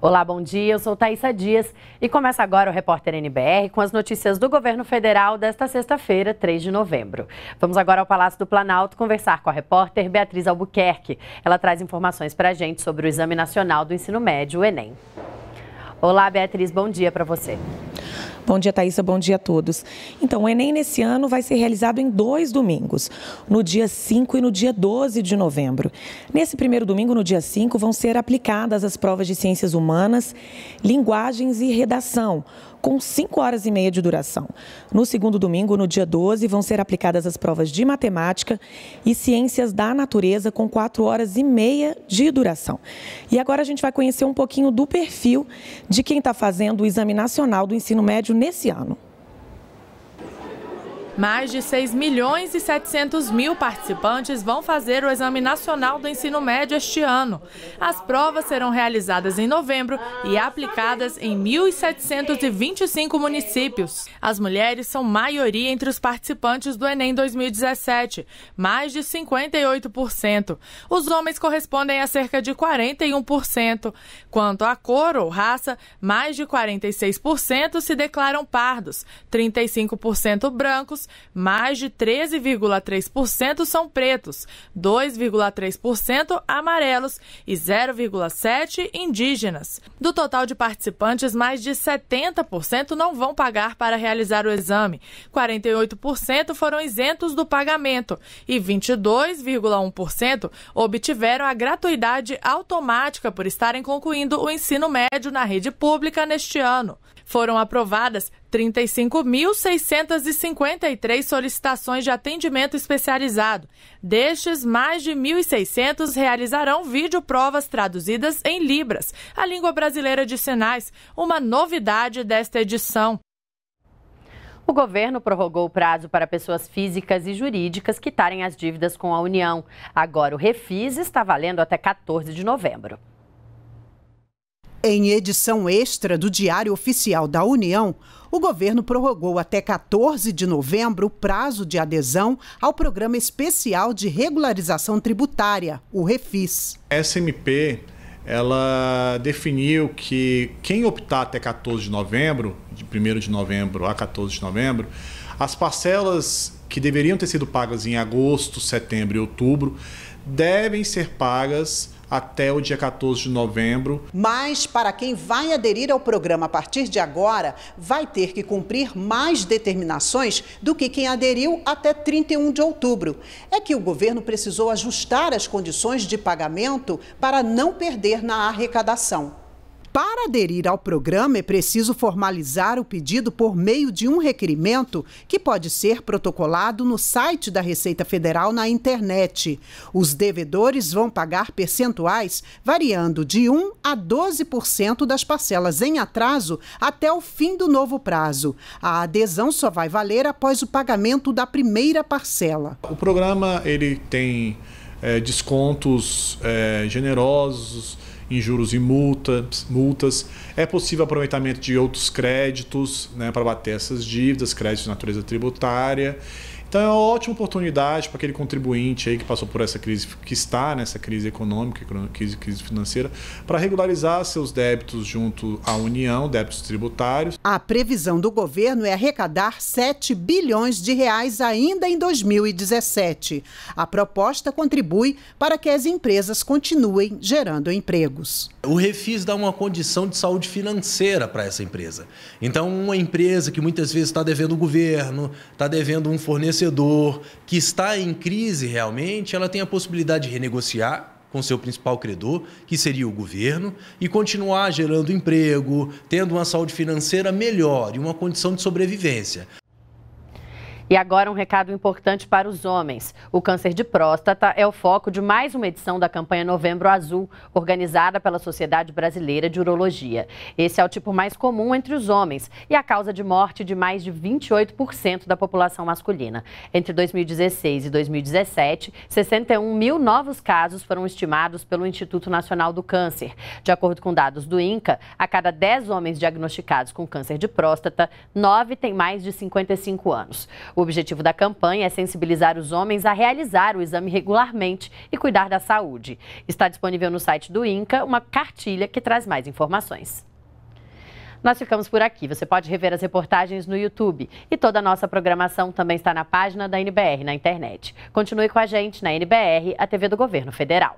Olá, bom dia. Eu sou Thaisa Dias e começa agora o Repórter NBR com as notícias do governo federal desta sexta-feira, 3 de novembro. Vamos agora ao Palácio do Planalto conversar com a repórter Beatriz Albuquerque. Ela traz informações para a gente sobre o Exame Nacional do Ensino Médio, o Enem. Olá, Beatriz, bom dia para você. Bom dia, Thaisa. Bom dia a todos. Então, o Enem nesse ano vai ser realizado em dois domingos, no dia 5 e no dia 12 de novembro. Nesse primeiro domingo, no dia 5, vão ser aplicadas as provas de ciências humanas, linguagens e redação, com 5 horas e meia de duração. No segundo domingo, no dia 12, vão ser aplicadas as provas de matemática e ciências da natureza, com 4 horas e meia de duração. E agora a gente vai conhecer um pouquinho do perfil de quem está fazendo o Exame Nacional do Ensino Médio nesse ano. Mais de 6 milhões e 700 mil participantes vão fazer o Exame Nacional do Ensino Médio este ano. As provas serão realizadas em novembro e aplicadas em 1.725 municípios. As mulheres são maioria entre os participantes do Enem 2017, mais de 58%. Os homens correspondem a cerca de 41%. Quanto à cor ou raça, mais de 46% se declaram pardos, 35% brancos mais de 13,3% são pretos, 2,3% amarelos e 0,7% indígenas. Do total de participantes, mais de 70% não vão pagar para realizar o exame, 48% foram isentos do pagamento e 22,1% obtiveram a gratuidade automática por estarem concluindo o ensino médio na rede pública neste ano. Foram aprovadas 35.653 solicitações de atendimento especializado. Destes, mais de 1.600 realizarão videoprovas traduzidas em Libras, a língua brasileira de sinais, uma novidade desta edição. O governo prorrogou o prazo para pessoas físicas e jurídicas quitarem as dívidas com a União. Agora, o Refis está valendo até 14 de novembro. Em edição extra do Diário Oficial da União, o governo prorrogou até 14 de novembro o prazo de adesão ao Programa Especial de Regularização Tributária, o REFIS. SMP ela definiu que quem optar até 14 de novembro, de 1 de novembro a 14 de novembro, as parcelas que deveriam ter sido pagas em agosto, setembro e outubro, devem ser pagas até o dia 14 de novembro. Mas para quem vai aderir ao programa a partir de agora, vai ter que cumprir mais determinações do que quem aderiu até 31 de outubro. É que o governo precisou ajustar as condições de pagamento para não perder na arrecadação. Para aderir ao programa, é preciso formalizar o pedido por meio de um requerimento que pode ser protocolado no site da Receita Federal na internet. Os devedores vão pagar percentuais variando de 1 a 12% das parcelas em atraso até o fim do novo prazo. A adesão só vai valer após o pagamento da primeira parcela. O programa ele tem é, descontos é, generosos em juros e multas, multas. É possível aproveitamento de outros créditos né, para bater essas dívidas, créditos de natureza tributária. Então é uma ótima oportunidade para aquele contribuinte aí que passou por essa crise, que está nessa crise econômica, crise, crise financeira, para regularizar seus débitos junto à União, débitos tributários. A previsão do governo é arrecadar 7 bilhões de reais ainda em 2017. A proposta contribui para que as empresas continuem gerando empregos. O Refis dá uma condição de saúde financeira para essa empresa. Então, uma empresa que muitas vezes está devendo o governo, está devendo um fornecedor, fornecedor que está em crise realmente, ela tem a possibilidade de renegociar com seu principal credor, que seria o governo, e continuar gerando emprego, tendo uma saúde financeira melhor e uma condição de sobrevivência. E agora um recado importante para os homens. O câncer de próstata é o foco de mais uma edição da campanha Novembro Azul, organizada pela Sociedade Brasileira de Urologia. Esse é o tipo mais comum entre os homens e a causa de morte de mais de 28% da população masculina. Entre 2016 e 2017, 61 mil novos casos foram estimados pelo Instituto Nacional do Câncer. De acordo com dados do INCA, a cada 10 homens diagnosticados com câncer de próstata, 9 têm mais de 55 anos. O objetivo da campanha é sensibilizar os homens a realizar o exame regularmente e cuidar da saúde. Está disponível no site do INCA uma cartilha que traz mais informações. Nós ficamos por aqui. Você pode rever as reportagens no YouTube. E toda a nossa programação também está na página da NBR na internet. Continue com a gente na NBR, a TV do Governo Federal.